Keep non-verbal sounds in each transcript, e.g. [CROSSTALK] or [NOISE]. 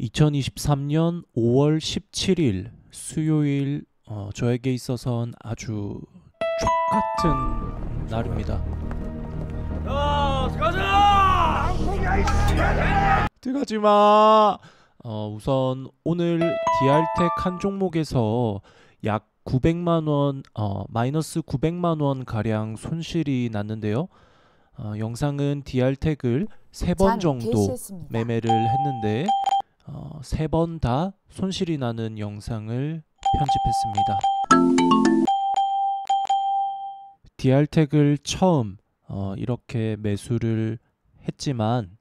2023년 5월 17일 수요일 어, 저에게 있어서는 아주 똑같은 날입니다. 야, 가자! 들어가지 마. 어, 우선 오늘 디알텍 한 종목에서 약 900만 원, 어, 마이너스 900만 원 가량 손실이 났는데요. 어, 영상은 디알텍을 세번 정도 매매를 했는데 어, 세번 다 손실이 나는 영상을 편집했습니다. 디알텍을 처음 어, 이렇게 매수를 했지만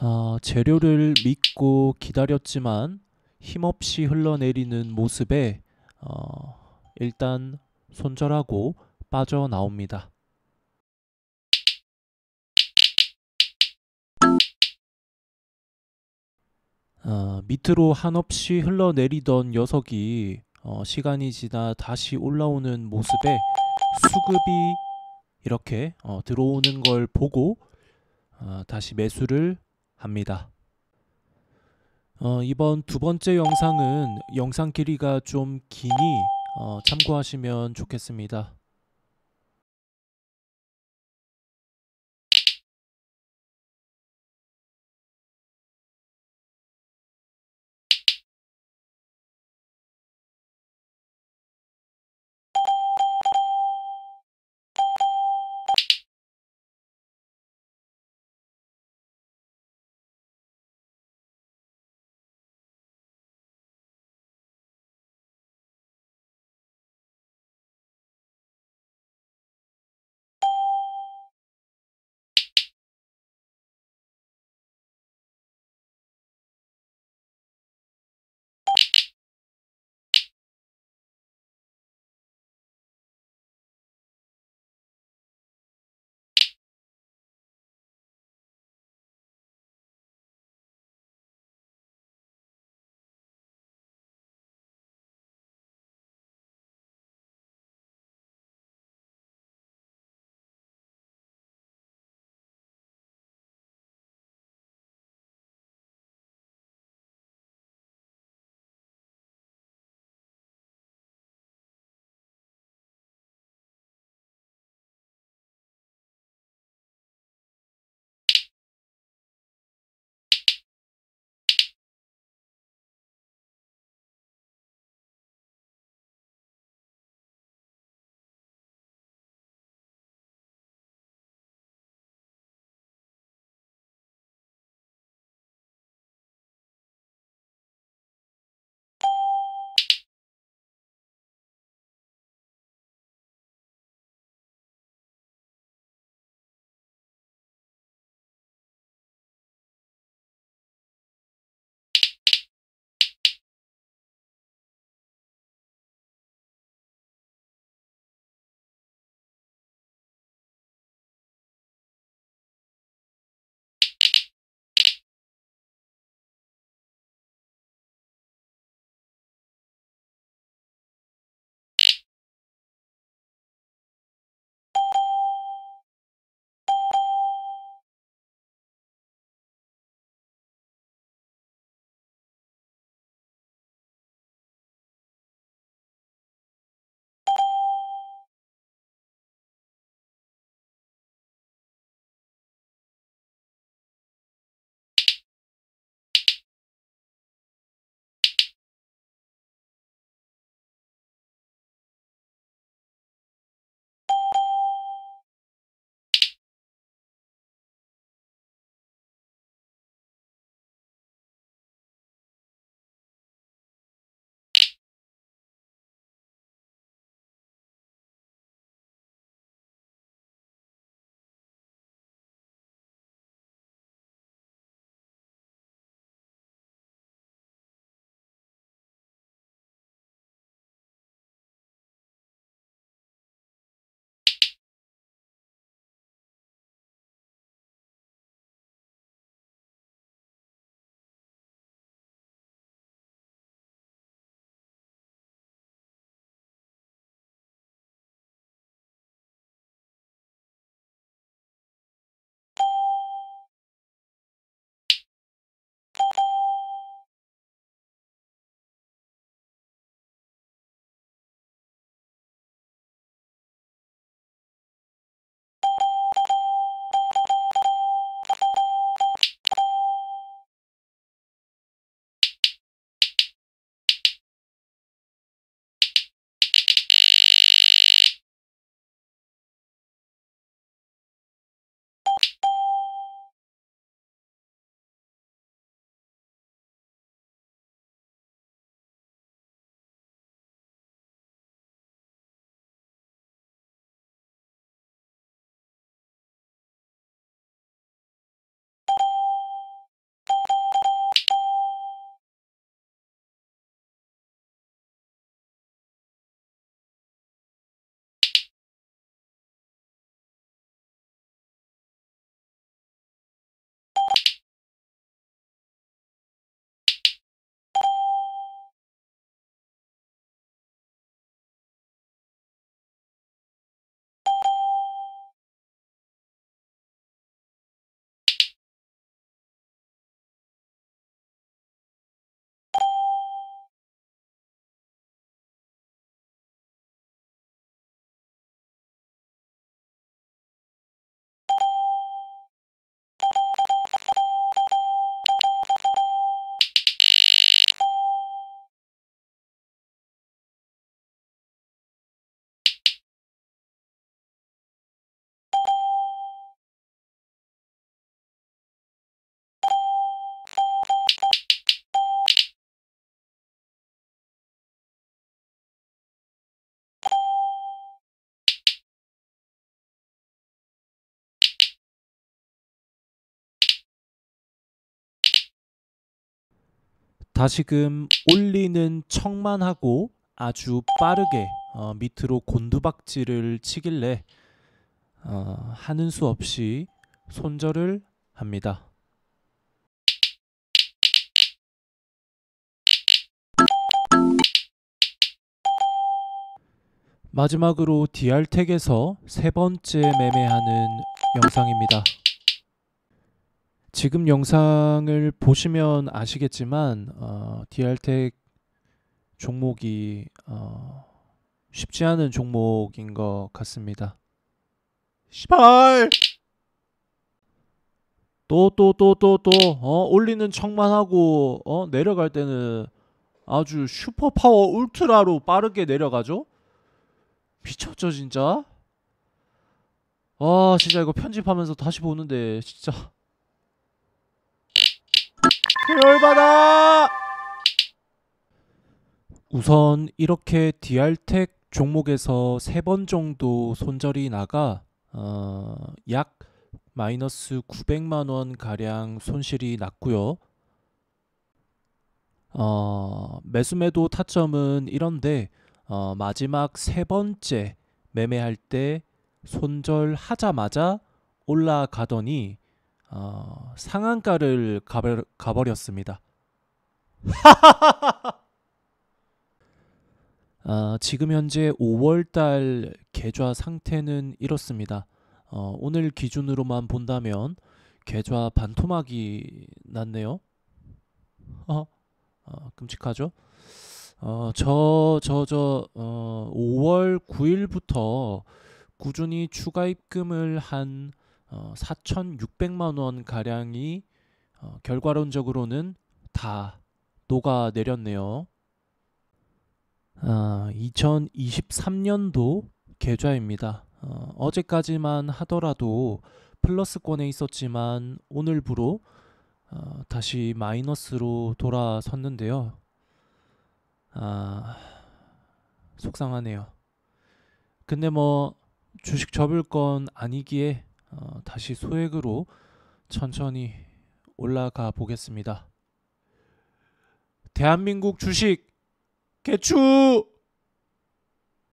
어, 재료를 믿고 기다렸지만 힘없이 흘러내리는 모습에 어, 일단 손절하고 빠져나옵니다. 어, 밑으로 한없이 흘러내리던 녀석이 어, 시간이 지나 다시 올라오는 모습에 수급이 이렇게 어, 들어오는 걸 보고 어, 다시 매수를 합니다. 어, 이번 두 번째 영상은 영상 길이가 좀 기니 어, 참고하시면 좋겠습니다. 다시금 올리는 척만 하고 아주 빠르게 어, 밑으로 곤두박질을 치길래 어, 하는 수 없이 손절을 합니다. 마지막으로 d r 텍에서세 번째 매매하는 영상입니다. 지금 영상을 보시면 아시겠지만 어, 디알텍 종목이 어, 쉽지 않은 종목인 것 같습니다. 시발! 또 또 또 또 또 어? 올리는 척만 하고 어? 내려갈 때는 아주 슈퍼 파워 울트라로 빠르게 내려가죠? 미쳤죠 진짜? 아 진짜 이거 편집하면서 다시 보는데 진짜 열받아! 우선 이렇게 디알텍 종목에서 세 번 정도 손절이 나가 어, 약 마이너스 900만 원 가량 손실이 났고요. 어, 매수매도 타점은 이런데 어, 마지막 세 번째 매매할 때 손절하자마자 올라가더니 어, 상한가를 가버, 가버렸습니다. [LAUGHS] 어, 지금 현재 5월달 계좌 상태는 이렇습니다. 어, 오늘 기준으로만 본다면 계좌 반토막이 났네요. 어, 어 끔찍하죠? 어, 저, 저, 저, 어, 5월 9일부터 꾸준히 추가 입금을 한 어, 4,600만 원 가량이 어, 결과론적으로는 다 녹아 내렸네요. 아, 2023년도 계좌입니다. 어, 어제까지만 하더라도 플러스권에 있었지만 오늘부로 어, 다시 마이너스로 돌아섰는데요. 아, 속상하네요. 근데 뭐 주식 접을 건 아니기에 어, 다시 소액으로 천천히 올라가 보겠습니다. 대한민국 주식 개추!